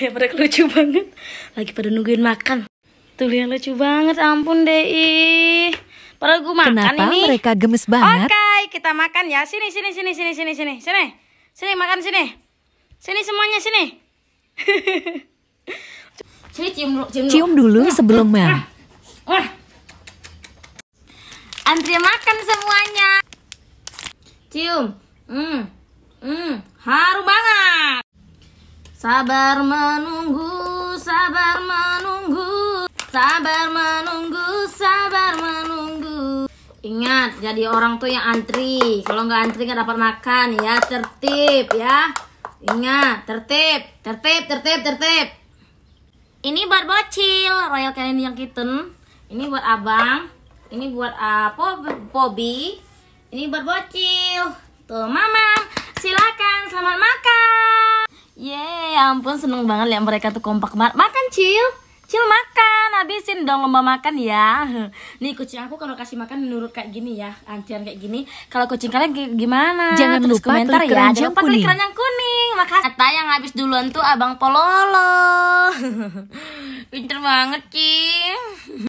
ya mereka lucu banget lagi pada nungguin makan tuh lihat lucu banget ampun deh Padahal gue makan Kenapa ini. mereka gemes banget? Oke, okay, kita makan ya. Sini, sini, sini, sini, sini, sini, sini. Sini, makan sini. Sini semuanya, sini. sini cium, dulu, cium, cium dulu. sebelum mel. Antri makan semuanya. Cium. Hmm. Hmm. Harum Sabar menunggu, sabar menunggu, sabar menunggu, sabar menunggu. Ingat, jadi orang tuh yang antri. Kalau nggak antri nggak dapat makan ya, tertib ya. Ingat, tertib, tertib, tertib, tertib. Ini buat bocil, Royal Canin yang Kitten. Ini buat abang. Ini buat uh, ah, Bobby. Ini buat bocil. Tuh, mama. Silakan, selamat makan. Yeah ya ampun seneng banget lihat mereka tuh kompak banget. Makan Cil, Cil makan, habisin dong lomba makan ya. Nih kucing aku kalau kasih makan menurut kayak gini ya, antrian kayak gini. Kalau kucing kalian gimana? Jangan Terus lupa komentar ya. Jangan lupa kuning. klik keranjang kuning. Makasih kata yang habis duluan tuh Abang Pololo. Pinter banget Cil.